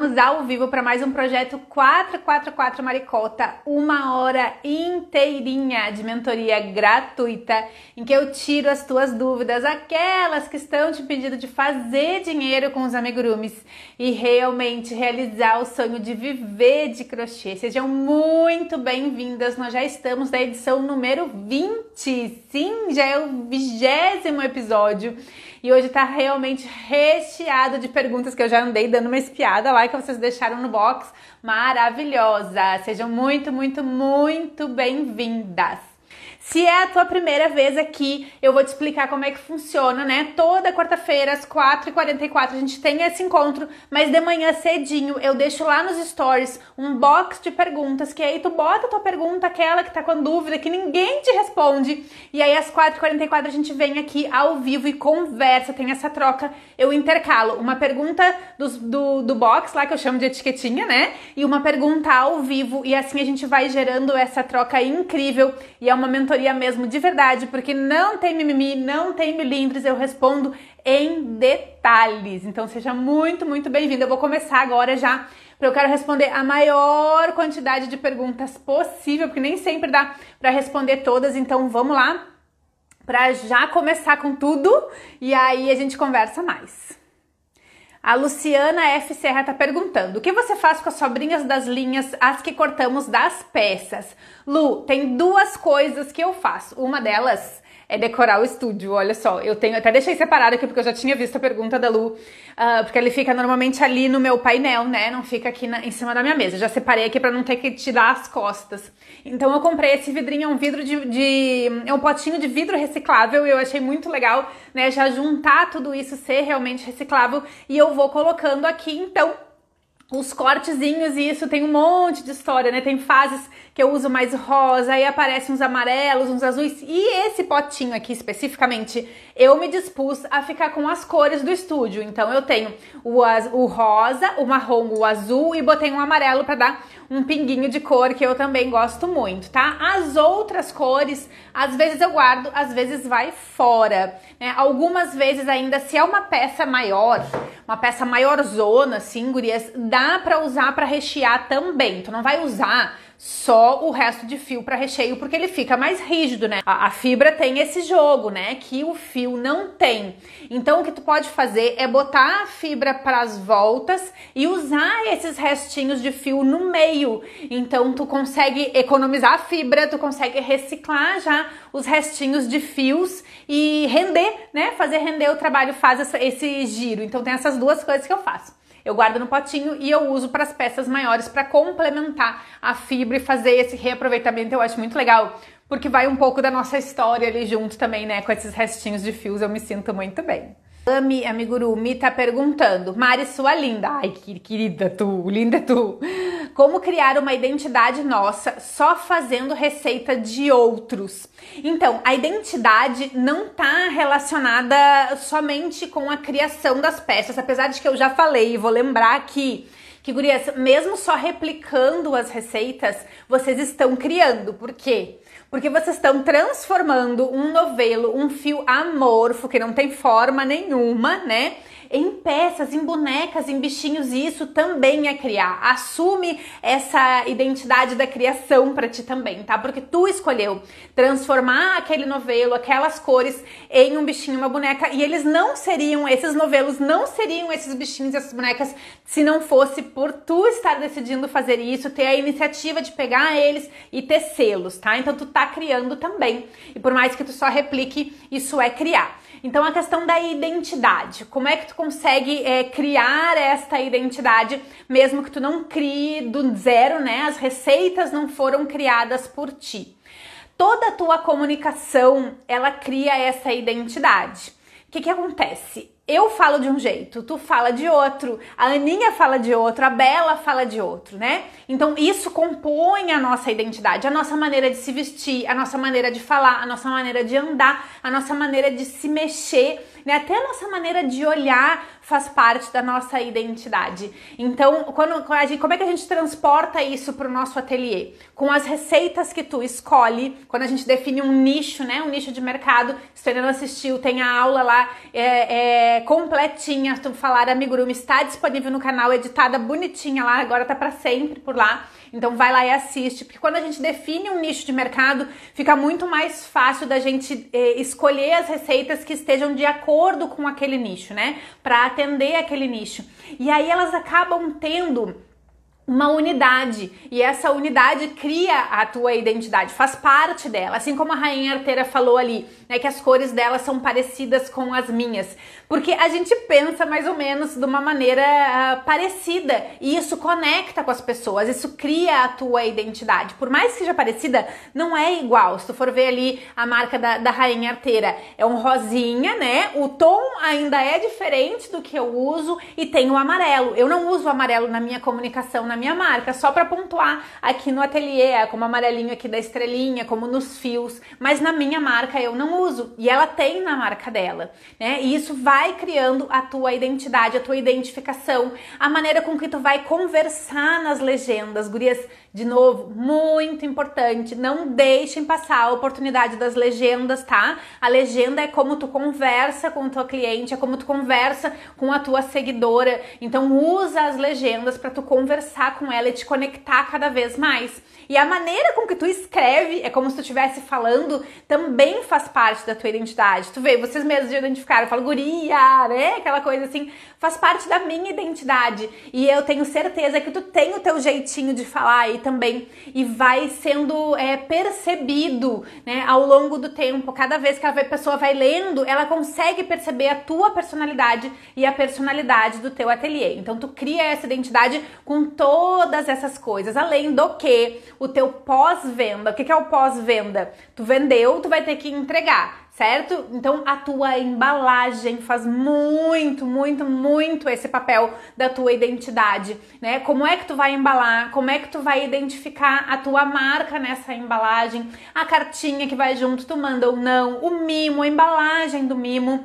Estamos ao vivo para mais um projeto 444 Maricota, uma hora inteirinha de mentoria gratuita, em que eu tiro as tuas dúvidas, aquelas que estão te pedindo de fazer dinheiro com os amigurumis e realmente realizar o sonho de viver de crochê. Sejam muito bem-vindas, nós já estamos na edição número 20, sim, já é o vigésimo episódio. E hoje tá realmente recheado de perguntas que eu já andei dando uma espiada lá que vocês deixaram no box. Maravilhosa! Sejam muito, muito, muito bem-vindas! Se é a tua primeira vez aqui, eu vou te explicar como é que funciona, né? Toda quarta-feira, às 4h44, a gente tem esse encontro, mas de manhã cedinho eu deixo lá nos stories um box de perguntas, que aí tu bota a tua pergunta, aquela que tá com dúvida, que ninguém te responde. E aí às 4h44 a gente vem aqui ao vivo e conversa, tem essa troca. Eu intercalo uma pergunta do, do, do box lá, que eu chamo de etiquetinha, né? E uma pergunta ao vivo. E assim a gente vai gerando essa troca incrível. E é uma momento mentoria mesmo de verdade, porque não tem mimimi, não tem milindres, eu respondo em detalhes. Então seja muito, muito bem-vindo. Eu vou começar agora já, porque eu quero responder a maior quantidade de perguntas possível, porque nem sempre dá para responder todas. Então vamos lá para já começar com tudo e aí a gente conversa mais. A Luciana F. Serra está perguntando: o que você faz com as sobrinhas das linhas, as que cortamos das peças? Lu, tem duas coisas que eu faço. Uma delas é decorar o estúdio. Olha só, eu tenho até deixei separado aqui porque eu já tinha visto a pergunta da Lu, uh, porque ele fica normalmente ali no meu painel, né? Não fica aqui na, em cima da minha mesa. Eu já separei aqui para não ter que tirar as costas. Então eu comprei esse vidrinho, é um vidro de, de, é um potinho de vidro reciclável e eu achei muito legal, né? Já juntar tudo isso ser realmente reciclável e eu vou colocando aqui então os cortezinhos e isso tem um monte de história, né? Tem fases que eu uso mais rosa, aí aparecem uns amarelos, uns azuis. E esse potinho aqui especificamente, eu me dispus a ficar com as cores do estúdio. Então eu tenho o, o rosa, o marrom, o azul e botei um amarelo para dar um pinguinho de cor que eu também gosto muito, tá? As outras cores, às vezes eu guardo, às vezes vai fora. Né? Algumas vezes ainda, se é uma peça maior, uma peça maior zona, assim, gurias, dá para usar para rechear também. Tu não vai usar só o resto de fio para recheio, porque ele fica mais rígido, né? A, a, fibra tem esse jogo, né? Que o fio não tem. Então o que tu pode fazer é botar a fibra para as voltas e usar esses restinhos de fio no meio. Então tu consegue economizar a fibra, tu consegue reciclar já os restinhos de fios e render, né? Fazer render o trabalho, faz esse giro. Então tem essas duas coisas que eu faço. Eu guardo no potinho e eu uso para as peças maiores para complementar a fibra e fazer esse reaproveitamento. Eu acho muito legal, porque vai um pouco da nossa história ali junto também, né? Com esses restinhos de fios, eu me sinto muito bem. Ami Amigurumi tá perguntando: Mari, sua linda. Ai, querida tu, linda tu. Como criar uma identidade nossa só fazendo receita de outros? Então, a identidade não tá relacionada somente com a criação das peças, apesar de que eu já falei e vou lembrar aqui que gurias, mesmo só replicando as receitas, vocês estão criando, porque porque vocês estão transformando um novelo, um fio amorfo que não tem forma nenhuma, né? em peças, em bonecas, em bichinhos, e isso também é criar. Assume essa identidade da criação para ti também, tá? Porque tu escolheu transformar aquele novelo, aquelas cores em um bichinho, uma boneca, e eles não seriam, esses novelos não seriam esses bichinhos, e essas bonecas, se não fosse por tu estar decidindo fazer isso, ter a iniciativa de pegar eles e tecê-los, tá? Então tu tá criando também. E por mais que tu só replique, isso é criar. Então a questão da identidade, como é que tu consegue é, criar esta identidade, mesmo que tu não crie do zero, né? As receitas não foram criadas por ti. Toda a tua comunicação, ela cria essa identidade. O que, que acontece? eu falo de um jeito, tu fala de outro, a Aninha fala de outro, a Bela fala de outro, né? Então isso compõe a nossa identidade, a nossa maneira de se vestir, a nossa maneira de falar, a nossa maneira de andar, a nossa maneira de se mexer né? Até a nossa maneira de olhar faz parte da nossa identidade. Então, quando, como é que a gente transporta isso para o nosso ateliê? Com as receitas que tu escolhe, quando a gente define um nicho, né? Um nicho de mercado. Se tu ainda não assistiu, tem a aula lá é, é, completinha, tu falar amigurumi, está disponível no canal, editada bonitinha lá, agora tá para sempre por lá. Então vai lá e assiste, porque quando a gente define um nicho de mercado, fica muito mais fácil da gente eh, escolher as receitas que estejam de acordo com aquele nicho, né? Para atender aquele nicho. E aí elas acabam tendo uma unidade e essa unidade cria a tua identidade, faz parte dela, assim como a rainha arteira falou ali, né, que as cores dela são parecidas com as minhas, porque a gente pensa mais ou menos de uma maneira uh, parecida e isso conecta com as pessoas, isso cria a tua identidade, por mais que seja parecida, não é igual. Se tu for ver ali a marca da, da rainha arteira, é um rosinha, né? O tom ainda é diferente do que eu uso e tem o amarelo. Eu não uso amarelo na minha comunicação, na minha marca, só para pontuar aqui no ateliê, como amarelinho aqui da estrelinha, como nos fios, mas na minha marca eu não uso e ela tem na marca dela, né? E isso vai criando a tua identidade, a tua identificação, a maneira com que tu vai conversar nas legendas, gurias, de novo, muito importante, não deixem passar a oportunidade das legendas, tá? A legenda é como tu conversa com o teu cliente, é como tu conversa com a tua seguidora. Então usa as legendas para tu conversar conversar com ela e te conectar cada vez mais. E a maneira com que tu escreve, é como se tu estivesse falando, também faz parte da tua identidade. Tu vê, vocês mesmos identificaram, eu falo guria, né? Aquela coisa assim faz parte da minha identidade. E eu tenho certeza que tu tem o teu jeitinho de falar aí também. E vai sendo é, percebido né, ao longo do tempo. Cada vez que a pessoa vai lendo, ela consegue perceber a tua personalidade e a personalidade do teu ateliê. Então tu cria essa identidade com todas essas coisas. Além do que o teu pós-venda. O que, que é o pós-venda? Tu vendeu, tu vai ter que entregar certo? Então a tua embalagem faz muito, muito, muito esse papel da tua identidade, né? Como é que tu vai embalar? Como é que tu vai identificar a tua marca nessa embalagem? A cartinha que vai junto, tu manda ou não? O mimo, a embalagem do mimo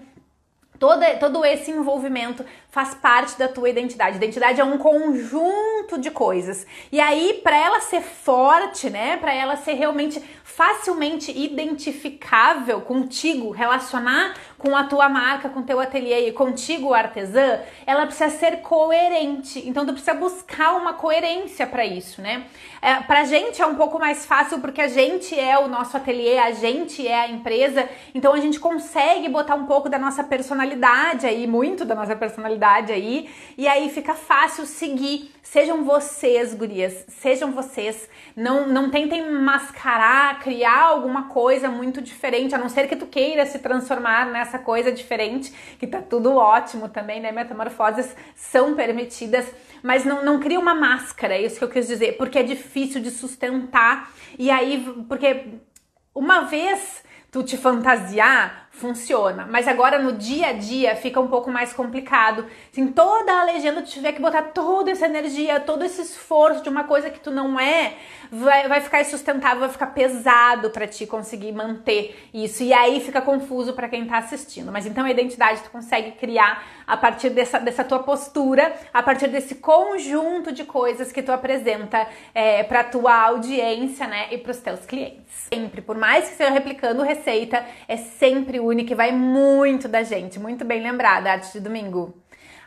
todo, todo esse envolvimento faz parte da tua identidade. Identidade é um conjunto de coisas. E aí, para ela ser forte, né, para ela ser realmente facilmente identificável contigo, relacionar com a tua marca, com o teu ateliê e contigo, artesã, ela precisa ser coerente. Então, tu precisa buscar uma coerência para isso, né? É, a gente é um pouco mais fácil porque a gente é o nosso ateliê, a gente é a empresa, então a gente consegue botar um pouco da nossa personalidade aí, muito da nossa personalidade aí. E aí fica fácil seguir. Sejam vocês, gurias, sejam vocês. Não, não tentem mascarar, criar alguma coisa muito diferente, a não ser que tu queira se transformar nessa coisa diferente, que tá tudo ótimo também, né? Metamorfoses são permitidas, mas não, não cria uma máscara, é isso que eu quis dizer, porque é difícil de sustentar. E aí, porque uma vez tu te fantasiar, funciona. Mas agora no dia a dia fica um pouco mais complicado. Assim, toda a legenda tu tiver que botar toda essa energia, todo esse esforço de uma coisa que tu não é, vai, vai ficar insustentável, vai ficar pesado para ti conseguir manter isso. E aí fica confuso para quem tá assistindo. Mas então a identidade tu consegue criar a partir dessa, dessa tua postura, a partir desse conjunto de coisas que tu apresenta é, para tua audiência, né, e para os teus clientes. Sempre, por mais que seja replicando receita, é sempre une, que vai muito da gente. Muito bem lembrada, arte de domingo.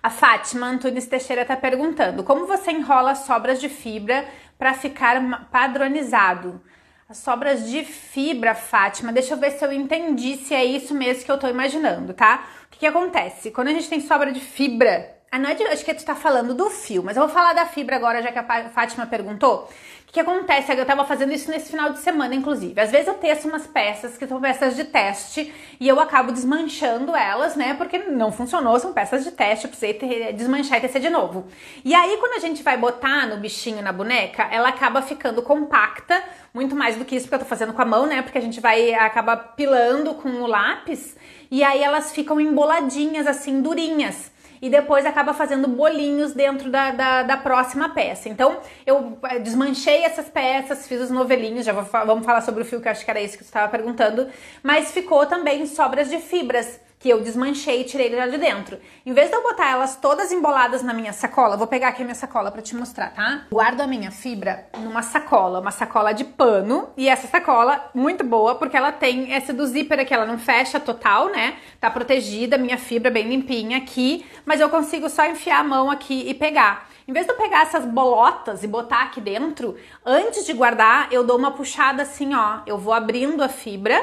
A Fátima Antunes Teixeira está perguntando: como você enrola sobras de fibra para ficar padronizado? As sobras de fibra, Fátima, deixa eu ver se eu entendi se é isso mesmo que eu estou imaginando, tá? O que, que acontece? Quando a gente tem sobra de fibra ah, acho que tu tá falando do fio, mas eu vou falar da fibra agora, já que a Fátima perguntou. O que, acontece? Eu tava fazendo isso nesse final de semana, inclusive. Às vezes eu testo umas peças que são peças de teste e eu acabo desmanchando elas, né? Porque não funcionou, são peças de teste, eu precisei ter, desmanchar e tecer de novo. E aí, quando a gente vai botar no bichinho, na boneca, ela acaba ficando compacta, muito mais do que isso, porque eu tô fazendo com a mão, né? Porque a gente vai acabar pilando com o lápis e aí elas ficam emboladinhas, assim, durinhas e depois acaba fazendo bolinhos dentro da, da, da próxima peça. Então, eu eh, desmanchei essas peças, fiz os novelinhos, já vou, vamos falar sobre o fio, que acho que era isso que você estava perguntando, mas ficou também sobras de fibras que eu desmanchei e tirei lá de dentro. Em vez de eu botar elas todas emboladas na minha sacola, vou pegar aqui a minha sacola para te mostrar, tá? Guardo a minha fibra numa sacola, uma sacola de pano, e essa sacola muito boa porque ela tem essa do zíper aqui, ela não fecha total, né? Tá protegida, minha fibra bem limpinha aqui, mas eu consigo só enfiar a mão aqui e pegar. Em vez de eu pegar essas bolotas e botar aqui dentro, antes de guardar, eu dou uma puxada assim, ó. Eu vou abrindo a fibra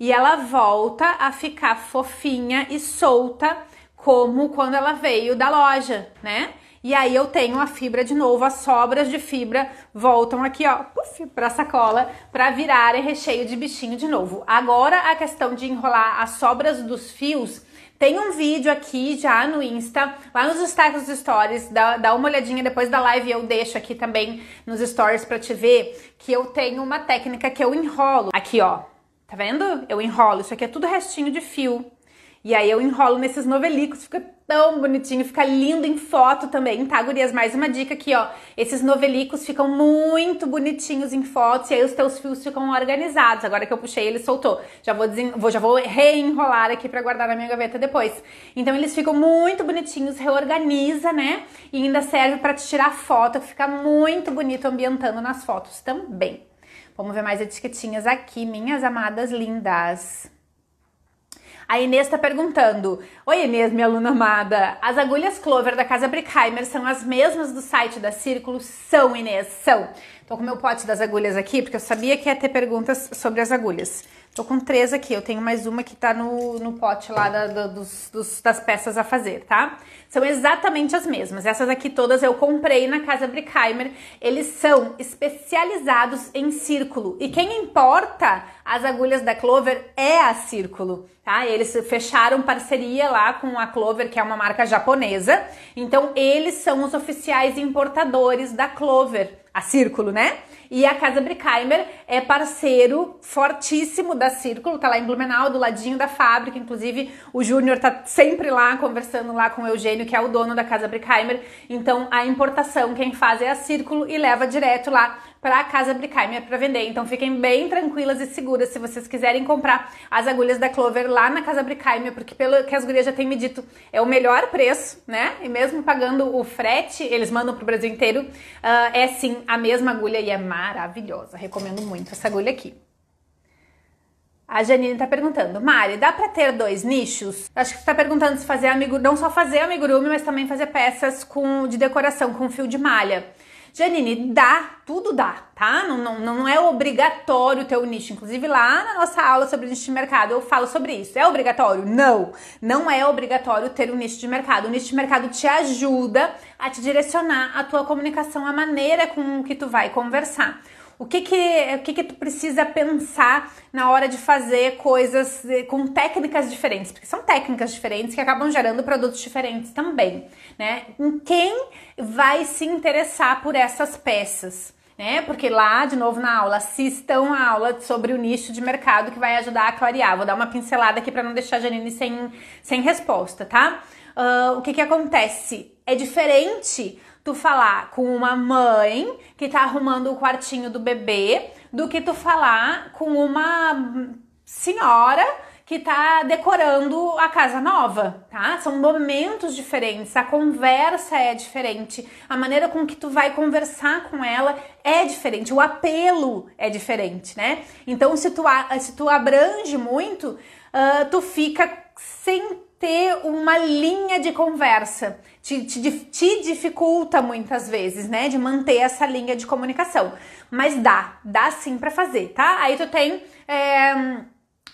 e ela volta a ficar fofinha e solta como quando ela veio da loja, né? E aí eu tenho a fibra de novo, as sobras de fibra voltam aqui, ó, puff, pra sacola, para virarem recheio de bichinho de novo. Agora a questão de enrolar as sobras dos fios, tem um vídeo aqui já no Insta, lá nos destaques dos stories, dá, dá uma olhadinha depois da live, eu deixo aqui também nos stories pra te ver, que eu tenho uma técnica que eu enrolo aqui, ó, Tá vendo? Eu enrolo. Isso aqui é tudo restinho de fio. E aí eu enrolo nesses novelicos, fica tão bonitinho, fica lindo em foto também, tá, gurias? Mais uma dica aqui, ó. Esses novelicos ficam muito bonitinhos em fotos e aí os teus fios ficam organizados. Agora que eu puxei, ele soltou. Já vou, desen... vou, já vou reenrolar aqui pra guardar na minha gaveta depois. Então eles ficam muito bonitinhos, reorganiza, né? E ainda serve para tirar foto, fica muito bonito ambientando nas fotos também. Vamos ver mais etiquetinhas aqui, minhas amadas lindas. A Inês está perguntando: Oi, Inês, minha aluna amada. As agulhas Clover da Casa Brickheimer são as mesmas do site da Círculo? São, Inês, são. Tô com meu pote das agulhas aqui, porque eu sabia que ia ter perguntas sobre as agulhas. Tô com três aqui, eu tenho mais uma que tá no, no pote lá da, da, dos, dos, das peças a fazer, tá? São exatamente as mesmas. Essas aqui todas eu comprei na Casa Brickheimer. Eles são especializados em círculo. E quem importa as agulhas da Clover é a Círculo, tá? Eles fecharam parceria lá com a Clover, que é uma marca japonesa. Então, eles são os oficiais importadores da Clover, a Círculo, né? E a Casa Brickheimer é parceiro fortíssimo da Círculo, tá lá em Blumenau, do ladinho da fábrica. Inclusive, o Júnior tá sempre lá conversando lá com o Eugênio, que é o dono da Casa Brickheimer. Então, a importação, quem faz é a Círculo e leva direto lá para a Casa Brickheimer para vender. Então fiquem bem tranquilas e seguras se vocês quiserem comprar as agulhas da Clover lá na Casa Brickheimer, porque pelo que as gurias já têm me dito, é o melhor preço, né? E mesmo pagando o frete, eles mandam para o Brasil inteiro, uh, é sim a mesma agulha e é maravilhosa. Recomendo muito essa agulha aqui. A Janine tá perguntando, Mari, dá para ter dois nichos? Acho que tu tá perguntando se fazer amigurumi, não só fazer amigurumi, mas também fazer peças com de decoração com fio de malha. Janine, dá, tudo dá, tá? Não, não, não é obrigatório ter o um nicho. Inclusive, lá na nossa aula sobre nicho de mercado, eu falo sobre isso. É obrigatório? Não. Não é obrigatório ter um nicho de mercado. O nicho de mercado te ajuda a te direcionar a tua comunicação, a maneira com que tu vai conversar o que que, o que, que tu precisa pensar na hora de fazer coisas eh, com técnicas diferentes, porque são técnicas diferentes que acabam gerando produtos diferentes também, né? Em quem vai se interessar por essas peças? né? Porque lá, de novo na aula, assistam a aula sobre o nicho de mercado que vai ajudar a clarear. Vou dar uma pincelada aqui para não deixar a Janine sem, sem resposta, tá? Uh, o que, que acontece? É diferente tu falar com uma mãe que tá arrumando o quartinho do bebê do que tu falar com uma senhora que tá decorando a casa nova, tá? São momentos diferentes, a conversa é diferente, a maneira com que tu vai conversar com ela é diferente, o apelo é diferente, né? Então, se tu, se tu abrange muito, uh, tu fica sem ter uma linha de conversa. Te, te, te, dificulta muitas vezes, né? De manter essa linha de comunicação. Mas dá, dá sim para fazer, tá? Aí tu tem. É,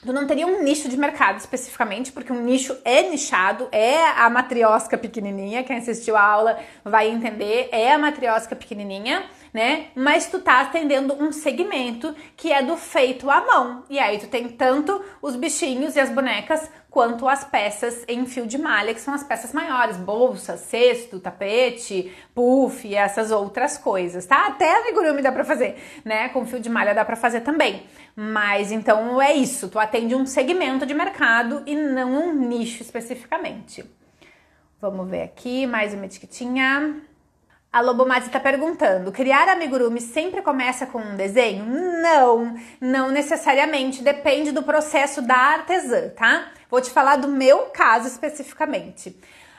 tu não teria um nicho de mercado especificamente, porque um nicho é nichado, é a matriosca pequenininha. Quem assistiu a aula vai entender, é a matriosca pequenininha né? Mas tu tá atendendo um segmento que é do feito à mão. E aí tu tem tanto os bichinhos e as bonecas quanto às peças em fio de malha, que são as peças maiores, bolsa, cesto, tapete, puff e essas outras coisas, tá? Até amigurumi dá pra fazer, né? Com fio de malha dá pra fazer também. Mas então é isso, tu atende um segmento de mercado e não um nicho especificamente. Vamos ver aqui mais uma etiquetinha. A Lobomazi está perguntando: criar amigurumi sempre começa com um desenho? Não, não necessariamente. Depende do processo da artesã, tá? Vou te falar do meu caso especificamente.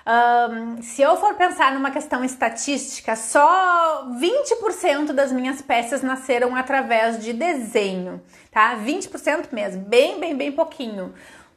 Um, se eu for pensar numa questão estatística, só 20% das minhas peças nasceram através de desenho, tá? 20% mesmo, bem, bem, bem pouquinho.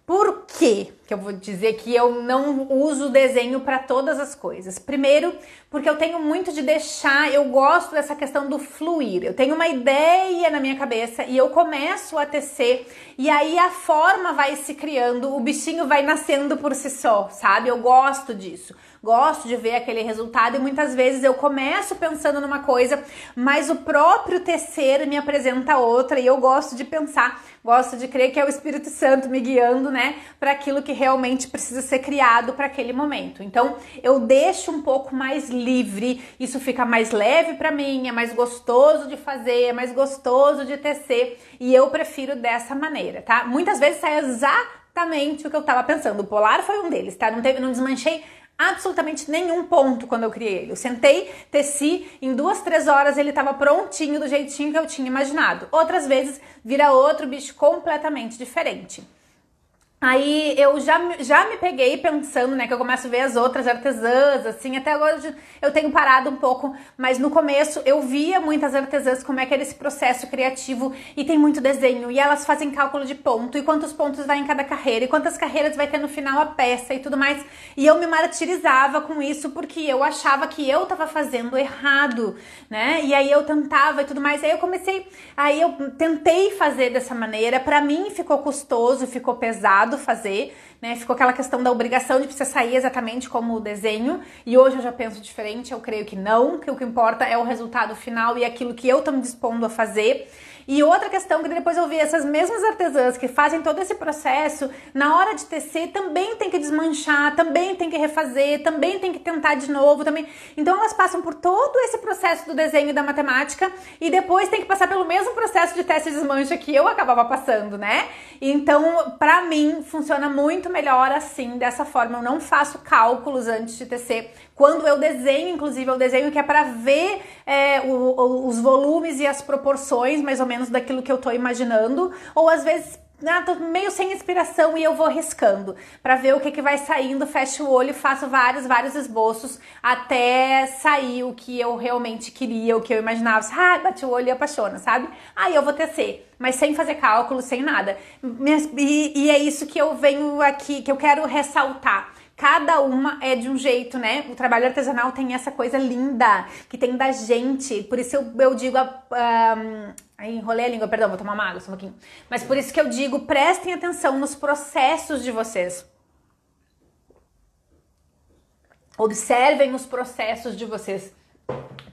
Por quê? Que eu vou dizer que eu não uso desenho para todas as coisas. Primeiro, porque eu tenho muito de deixar, eu gosto dessa questão do fluir. Eu tenho uma ideia na minha cabeça e eu começo a tecer, e aí a forma vai se criando, o bichinho vai nascendo por si só, sabe? Eu gosto disso gosto de ver aquele resultado e muitas vezes eu começo pensando numa coisa, mas o próprio tecer me apresenta outra e eu gosto de pensar, gosto de crer que é o Espírito Santo me guiando, né, para aquilo que realmente precisa ser criado para aquele momento. Então, eu deixo um pouco mais livre, isso fica mais leve para mim, é mais gostoso de fazer, é mais gostoso de tecer e eu prefiro dessa maneira, tá? Muitas vezes sai exatamente o que eu tava pensando. O polar foi um deles, tá? Não, teve, não desmanchei absolutamente nenhum ponto quando eu criei ele. Eu sentei, teci, em duas, três horas ele estava prontinho do jeitinho que eu tinha imaginado. Outras vezes vira outro bicho completamente diferente. Aí eu já, já me peguei pensando, né, que eu começo a ver as outras artesãs, assim, até hoje eu tenho parado um pouco, mas no começo eu via muitas artesãs como é que era esse processo criativo e tem muito desenho, e elas fazem cálculo de ponto, e quantos pontos vai em cada carreira, e quantas carreiras vai ter no final a peça e tudo mais, e eu me martirizava com isso porque eu achava que eu tava fazendo errado, né, e aí eu tentava e tudo mais, aí eu comecei, aí eu tentei fazer dessa maneira, pra mim ficou custoso, ficou pesado, obrigado fazer, né? Ficou aquela questão da obrigação de precisar sair exatamente como o desenho, e hoje eu já penso diferente, eu creio que não, que o que importa é o resultado final e é aquilo que eu estou me dispondo a fazer. E outra questão que depois eu vi, essas mesmas artesãs que fazem todo esse processo, na hora de tecer também tem que desmanchar, também tem que refazer, também tem que tentar de novo, também. Então elas passam por todo esse processo do desenho e da matemática e depois tem que passar pelo mesmo processo de teste e desmancha que eu acabava passando, né? Então, para mim funciona muito melhor assim, dessa forma. Eu não faço cálculos antes de tecer quando eu desenho, inclusive, eu é desenho que é para ver é, o, o, os volumes e as proporções, mais ou menos, daquilo que eu estou imaginando. Ou às vezes ah, tô meio sem inspiração e eu vou riscando para ver o que, que vai saindo, fecho o olho, faço vários, vários esboços até sair o que eu realmente queria, o que eu imaginava. Ah, assim, bate o olho e apaixona, sabe? Aí eu vou tecer, mas sem fazer cálculo, sem nada. E, e é isso que eu venho aqui, que eu quero ressaltar cada uma é de um jeito, né? O trabalho artesanal tem essa coisa linda que tem da gente. Por isso eu, eu digo. A, a, a, enrolei a língua, perdão, vou tomar uma água só um pouquinho. Mas por isso que eu digo, prestem atenção nos processos de vocês. Observem os processos de vocês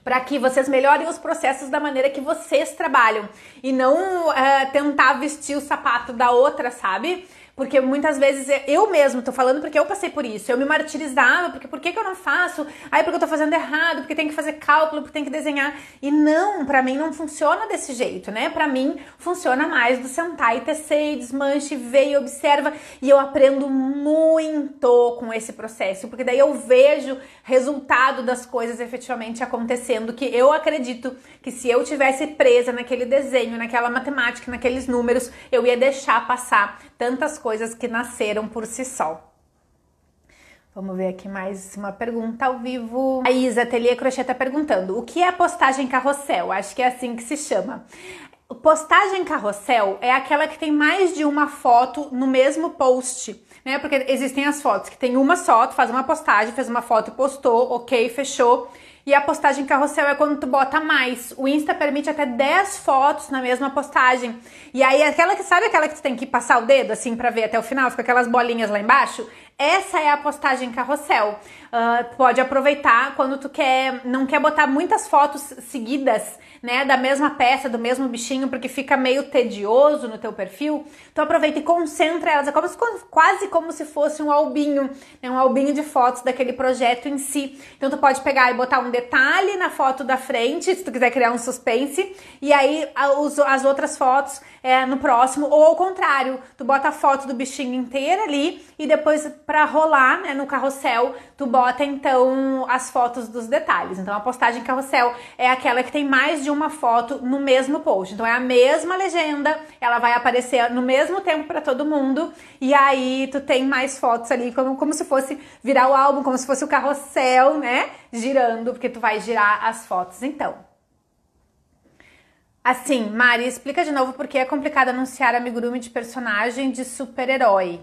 para que vocês melhorem os processos da maneira que vocês trabalham e não uh, tentar vestir o sapato da outra, sabe? Porque muitas vezes eu mesmo tô falando porque eu passei por isso. Eu me martirizava, porque por que, que eu não faço? Aí porque eu tô fazendo errado, porque tem que fazer cálculo, porque tem que desenhar. E não, para mim não funciona desse jeito, né? Para mim funciona mais do sentar e tecer, e desmanche, e ver e observa. E eu aprendo muito com esse processo, porque daí eu vejo resultado das coisas efetivamente acontecendo. Que eu acredito que se eu tivesse presa naquele desenho, naquela matemática, naqueles números, eu ia deixar passar tantas coisas que nasceram por si só. Vamos ver aqui mais uma pergunta ao vivo. A Isa Telia Crochê está perguntando: o que é postagem carrossel? Acho que é assim que se chama. Postagem carrossel é aquela que tem mais de uma foto no mesmo post, né? Porque existem as fotos que tem uma só, tu faz uma postagem, fez uma foto, postou, ok, fechou. E a postagem carrossel é quando tu bota mais. O Insta permite até 10 fotos na mesma postagem. E aí aquela que sabe aquela que tu tem que passar o dedo assim para ver até o final, fica aquelas bolinhas lá embaixo? Essa é a postagem carrossel. Uh, pode aproveitar quando tu quer, não quer botar muitas fotos seguidas né, da mesma peça, do mesmo bichinho, porque fica meio tedioso no teu perfil, então aproveita e concentra elas, é como se, quase como se fosse um albinho, né, um albinho de fotos daquele projeto em si. Então tu pode pegar e botar um detalhe na foto da frente, se tu quiser criar um suspense, e aí as outras fotos é, no próximo, ou ao contrário, tu bota a foto do bichinho inteira ali e depois para rolar, né, no carrossel, tu bota então as fotos dos detalhes. Então a postagem carrossel é aquela que tem mais de uma foto no mesmo post. Então é a mesma legenda, ela vai aparecer no mesmo tempo para todo mundo e aí tu tem mais fotos ali como, como se fosse virar o álbum, como se fosse o carrossel, né, girando, porque tu vai girar as fotos então. Assim, Mari, explica de novo por que é complicado anunciar amigurumi de personagem de super-herói.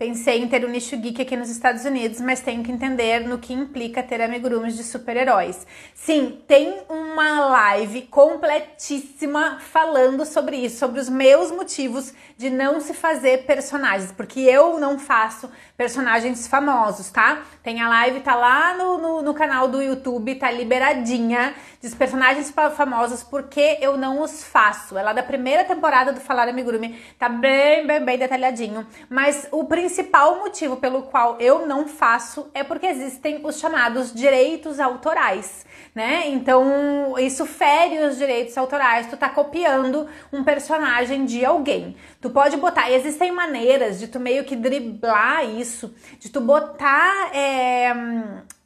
Pensei em ter um nicho geek aqui nos Estados Unidos, mas tenho que entender no que implica ter amigurumes de super-heróis. Sim, tem uma live completíssima falando sobre isso, sobre os meus motivos de não se fazer personagens, porque eu não faço personagens famosos, tá? Tem a live, tá lá no, no, no canal do YouTube, tá liberadinha, dos personagens famosos, porque eu não os faço. É lá da primeira temporada do Falar Amigurumi, tá bem, bem, bem detalhadinho. Mas o principal principal motivo pelo qual eu não faço é porque existem os chamados direitos autorais, né? Então, isso fere os direitos autorais, tu tá copiando um personagem de alguém. Tu pode botar, existem maneiras de tu meio que driblar isso, de tu botar. É,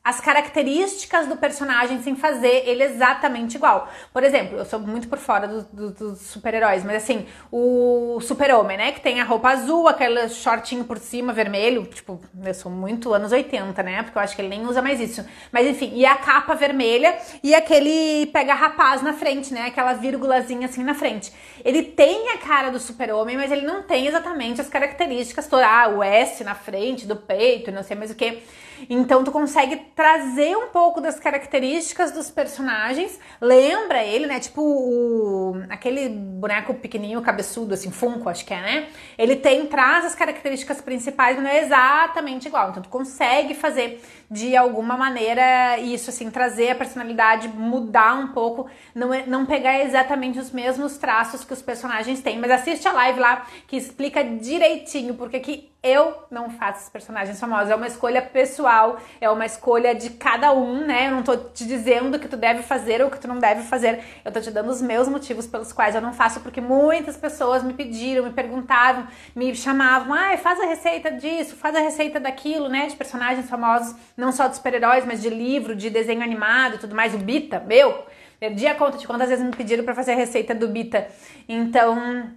as características do personagem sem fazer ele exatamente igual. Por exemplo, eu sou muito por fora dos do, do super-heróis, mas assim, o super-homem, né? Que tem a roupa azul, aquele shortinho por cima, vermelho. Tipo, eu sou muito anos 80, né? Porque eu acho que ele nem usa mais isso. Mas enfim, e a capa vermelha e aquele pega rapaz na frente, né? Aquela vírgulazinha assim na frente. Ele tem a cara do super-homem, mas ele não tem exatamente as características toda, ah, o S na frente, do peito, não sei mais o que. Então tu consegue trazer um pouco das características dos personagens, lembra ele, né? Tipo o, aquele boneco pequenininho, cabeçudo, assim, funko, acho que é, né? Ele tem, traz as características principais, mas não é exatamente igual. Então tu consegue fazer de alguma maneira, isso assim, trazer a personalidade, mudar um pouco, não, é, não pegar exatamente os mesmos traços que os personagens têm. Mas assiste a live lá que explica direitinho, porque que eu não faço os personagens famosos. É uma escolha pessoal, é uma escolha de cada um, né? Eu não tô te dizendo o que tu deve fazer ou o que tu não deve fazer. Eu tô te dando os meus motivos pelos quais eu não faço, porque muitas pessoas me pediram, me perguntavam, me chamavam, ah, faz a receita disso, faz a receita daquilo, né? De personagens famosos não só de super-heróis, mas de livro, de desenho animado e tudo mais. O Bita, meu, perdi a conta de quantas vezes me pediram para fazer a receita do Bita. Então,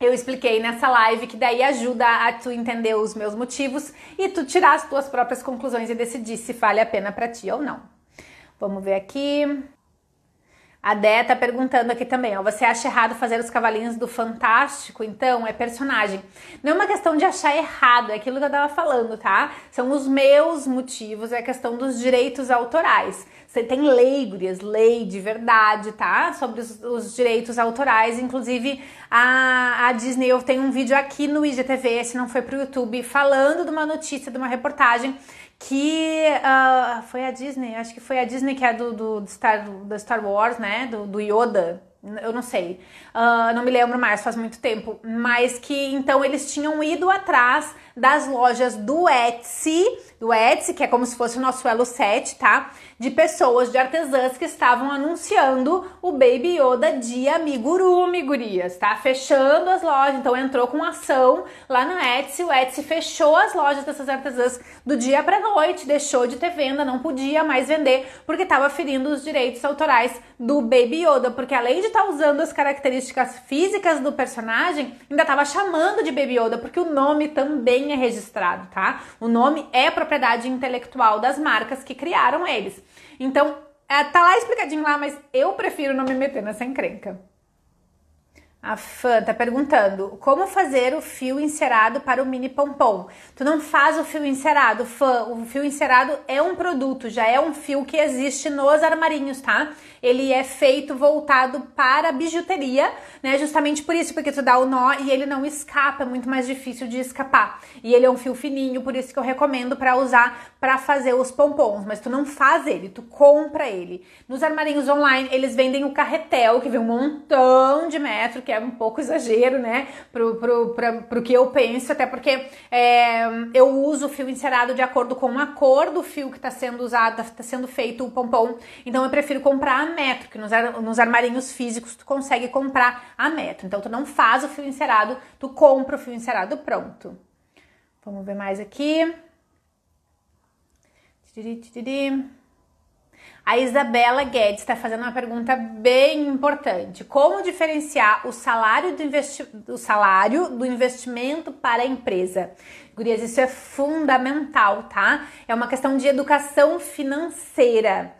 eu expliquei nessa live que daí ajuda a tu entender os meus motivos e tu tirar as tuas próprias conclusões e decidir se vale a pena para ti ou não. Vamos ver aqui. A Dé tá perguntando aqui também, ó, você acha errado fazer os cavalinhos do Fantástico? Então, é personagem. Não é uma questão de achar errado, é aquilo que eu tava falando, tá? São os meus motivos, é a questão dos direitos autorais. Você tem lei, gurias, lei de verdade, tá? Sobre os, os direitos autorais. Inclusive, a, a, Disney, eu tenho um vídeo aqui no IGTV, se não foi pro YouTube, falando de uma notícia, de uma reportagem que uh, foi a Disney, acho que foi a Disney que é do, do, do Star, do Star Wars, né? Do, do Yoda, eu não sei, uh, não me lembro mais, faz muito tempo, mas que então eles tinham ido atrás das lojas do Etsy do Etsy, que é como se fosse o nosso elo 7, tá? De pessoas, de artesãs que estavam anunciando o Baby Yoda de amigurumi, gurias, tá? Fechando as lojas, então entrou com ação lá na Etsy, o Etsy fechou as lojas dessas artesãs do dia pra noite, deixou de ter venda, não podia mais vender, porque estava ferindo os direitos autorais do Baby Yoda, porque além de estar tá usando as características físicas do personagem, ainda estava chamando de Baby Yoda, porque o nome também é registrado, tá? O nome é pra propriedade intelectual das marcas que criaram eles. Então, é, tá lá explicadinho lá, mas eu prefiro não me meter nessa encrenca. A fã tá perguntando como fazer o fio encerado para o mini pompom. Tu não faz o fio encerado, fã. O fio encerado é um produto, já é um fio que existe nos armarinhos, tá? Ele é feito voltado para bijuteria, né? Justamente por isso, porque tu dá o nó e ele não escapa, é muito mais difícil de escapar. E ele é um fio fininho, por isso que eu recomendo para usar para fazer os pompons. Mas tu não faz ele, tu compra ele. Nos armarinhos online, eles vendem o carretel, que vem um montão de metro que é um pouco exagero, né? Pro, pro, pra, pro que eu penso, até porque é, eu uso o fio encerado de acordo com a cor do fio que está sendo usado, está sendo feito o pompom. Então eu prefiro comprar a metro, que nos, nos armarinhos físicos tu consegue comprar a metro. Então tu não faz o fio encerado, tu compra o fio encerado pronto. Vamos ver mais aqui. Tiriri, a Isabela Guedes está fazendo uma pergunta bem importante. Como diferenciar o salário do, investi o salário do investimento para a empresa? Gurias, isso é fundamental, tá? É uma questão de educação financeira.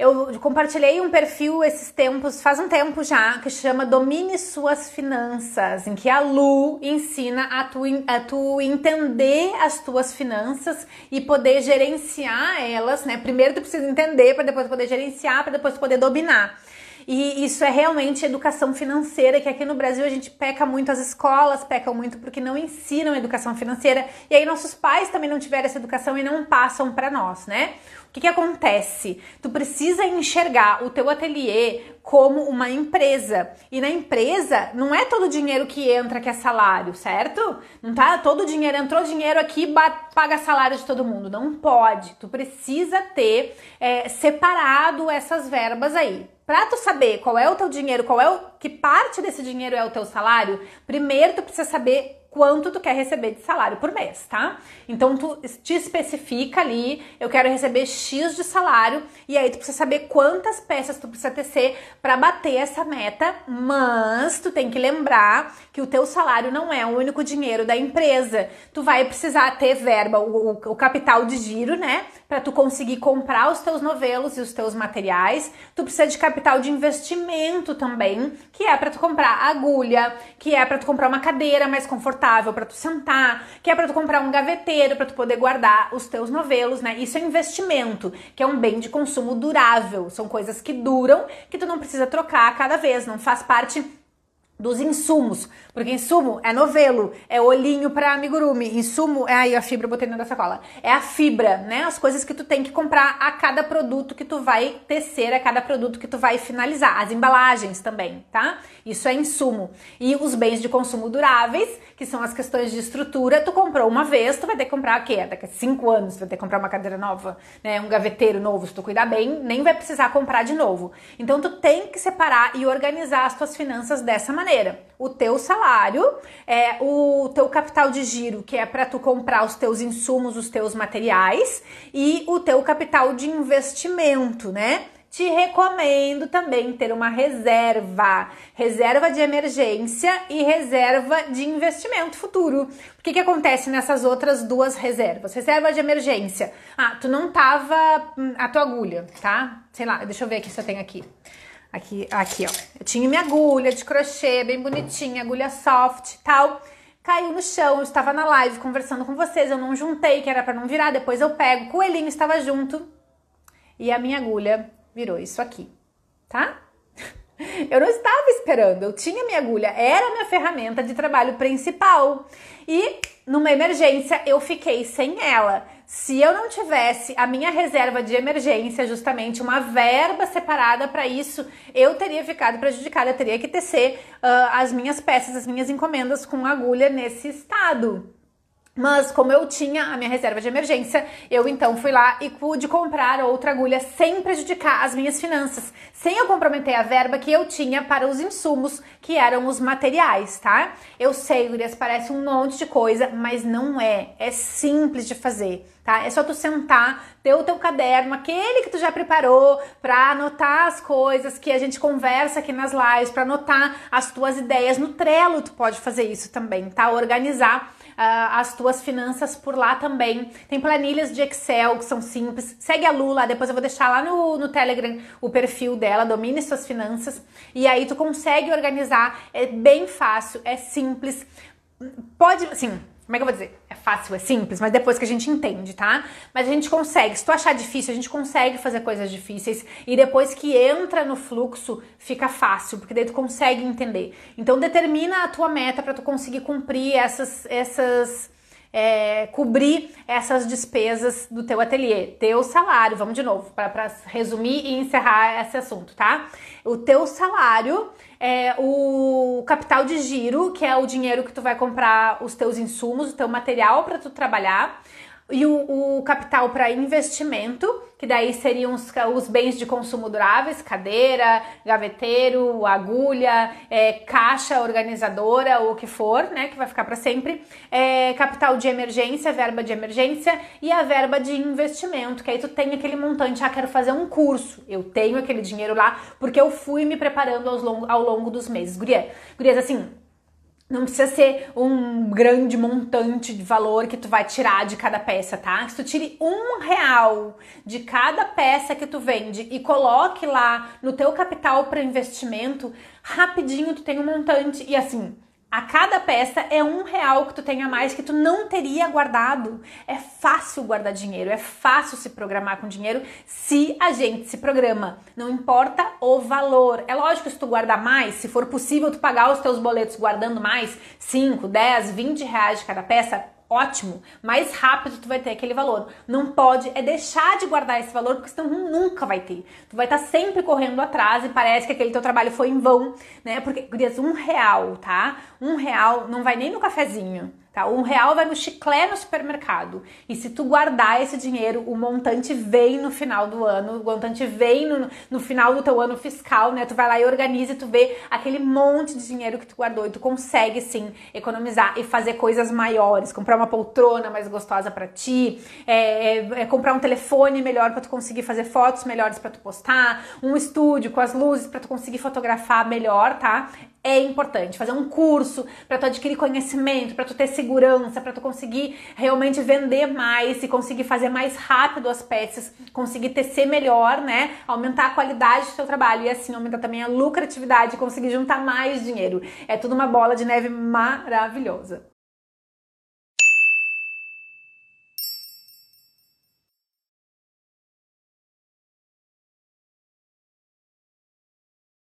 Eu compartilhei um perfil esses tempos, faz um tempo já, que chama Domine Suas Finanças, em que a Lu ensina a tu, a tu entender as tuas finanças e poder gerenciar elas, né? Primeiro tu precisa entender para depois poder gerenciar, para depois poder dominar. E isso é realmente educação financeira, que aqui no Brasil a gente peca muito, as escolas pecam muito porque não ensinam educação financeira. E aí nossos pais também não tiveram essa educação e não passam para nós, né? O que, que acontece? Tu precisa enxergar o teu ateliê como uma empresa. E na empresa não é todo o dinheiro que entra que é salário, certo? Não tá todo o dinheiro, entrou dinheiro aqui, paga salário de todo mundo. Não pode. Tu precisa ter é, separado essas verbas aí. Para tu saber qual é o teu dinheiro, qual é o que parte desse dinheiro é o teu salário, primeiro tu precisa saber quanto tu quer receber de salário por mês, tá? Então tu te especifica ali, eu quero receber X de salário, e aí tu precisa saber quantas peças tu precisa tecer para bater essa meta, mas tu tem que lembrar que o teu salário não é o único dinheiro da empresa. Tu vai precisar ter verba, o, o capital de giro, né? Para tu conseguir comprar os teus novelos e os teus materiais, tu precisa de capital de investimento também, que é para tu comprar agulha, que é para tu comprar uma cadeira mais confortável para tu sentar, que é para tu comprar um gaveteiro para tu poder guardar os teus novelos, né? Isso é investimento, que é um bem de consumo durável, são coisas que duram, que tu não precisa trocar cada vez, não faz parte dos insumos, porque insumo é novelo, é olhinho para amigurumi, insumo é aí a fibra, botei dentro da sacola, é a fibra, né? As coisas que tu tem que comprar a cada produto que tu vai tecer, a cada produto que tu vai finalizar, as embalagens também, tá? Isso é insumo. E os bens de consumo duráveis, que são as questões de estrutura, tu comprou uma vez, tu vai ter que comprar o quê? Daqui a cinco anos, tu vai ter que comprar uma cadeira nova, né? Um gaveteiro novo, se tu cuidar bem, nem vai precisar comprar de novo. Então tu tem que separar e organizar as tuas finanças dessa maneira maneira. O teu salário, é, o teu capital de giro, que é para tu comprar os teus insumos, os teus materiais, e o teu capital de investimento, né? te recomendo também ter uma reserva, reserva de emergência e reserva de investimento futuro. O que, que acontece nessas outras duas reservas? Reserva de emergência. Ah, tu não tava hum, a tua agulha, tá? Sei lá, deixa eu ver aqui se eu tenho aqui. Aqui, aqui, ó. Eu tinha minha agulha de crochê, bem bonitinha, agulha soft e tal. Caiu no chão, eu estava na live conversando com vocês, eu não juntei, que era para não virar, depois eu pego, coelhinho estava junto. E a minha agulha virou isso aqui, tá? Eu não estava esperando, eu tinha minha agulha, era a minha ferramenta de trabalho principal. E numa emergência eu fiquei sem ela. Se eu não tivesse a minha reserva de emergência, justamente uma verba separada para isso, eu teria ficado prejudicada, teria que tecer uh, as minhas peças, as minhas encomendas com agulha nesse estado. Mas como eu tinha a minha reserva de emergência, eu então fui lá e pude comprar outra agulha sem prejudicar as minhas finanças, sem eu comprometer a verba que eu tinha para os insumos, que eram os materiais, tá? Eu sei, Urias, parece um monte de coisa, mas não é. É simples de fazer tá? É só tu sentar, ter o teu caderno, aquele que tu já preparou para anotar as coisas que a gente conversa aqui nas lives, para anotar as tuas ideias no Trello, tu pode fazer isso também, tá? Organizar uh, as tuas finanças por lá também. Tem planilhas de Excel que são simples. Segue a Lula, depois eu vou deixar lá no, no Telegram o perfil dela, domine suas finanças. E aí tu consegue organizar, é bem fácil, é simples. Pode, assim, como é que eu vou dizer? É fácil, é simples, mas depois que a gente entende, tá? Mas a gente consegue. Se tu achar difícil, a gente consegue fazer coisas difíceis e depois que entra no fluxo, fica fácil, porque daí tu consegue entender. Então determina a tua meta para tu conseguir cumprir essas essas é, cobrir essas despesas do teu ateliê, teu salário, vamos de novo, para resumir e encerrar esse assunto, tá? O teu salário é, o capital de giro, que é o dinheiro que tu vai comprar os teus insumos, o teu material para tu trabalhar e o, o capital para investimento, que daí seriam os, os, bens de consumo duráveis, cadeira, gaveteiro, agulha, é, caixa organizadora, ou o que for, né, que vai ficar para sempre, é, capital de emergência, verba de emergência e a verba de investimento, que aí tu tem aquele montante, ah, quero fazer um curso, eu tenho aquele dinheiro lá, porque eu fui me preparando ao longo, ao longo dos meses. Guria, gurias, assim, não precisa ser um grande montante de valor que tu vai tirar de cada peça, tá? Que tu tire um real de cada peça que tu vende e coloque lá no teu capital para investimento, rapidinho tu tem um montante e assim a cada peça é um real que tu tenha mais que tu não teria guardado. É fácil guardar dinheiro, é fácil se programar com dinheiro se a gente se programa. Não importa o valor. É lógico se tu guardar mais, se for possível tu pagar os teus boletos guardando mais 5, 10, 20 reais de cada peça, ótimo, mais rápido tu vai ter aquele valor. Não pode é deixar de guardar esse valor, porque senão nunca vai ter. Tu vai estar sempre correndo atrás e parece que aquele teu trabalho foi em vão, né? Porque, gurias, um real, tá? Um real não vai nem no cafezinho. Tá? Um real vai no chiclete no supermercado. E se tu guardar esse dinheiro, o montante vem no final do ano, o montante vem no, no final do teu ano fiscal, né? Tu vai lá e organiza e tu vê aquele monte de dinheiro que tu guardou e tu consegue sim economizar e fazer coisas maiores, comprar uma poltrona mais gostosa para ti, é, é, é comprar um telefone melhor para tu conseguir fazer fotos melhores para tu postar, um estúdio com as luzes para tu conseguir fotografar melhor, tá? é importante. Fazer um curso para tu adquirir conhecimento, para tu ter segurança, para tu conseguir realmente vender mais e conseguir fazer mais rápido as peças, conseguir tecer melhor, né? Aumentar a qualidade do teu trabalho e assim aumentar também a lucratividade, conseguir juntar mais dinheiro. É tudo uma bola de neve maravilhosa.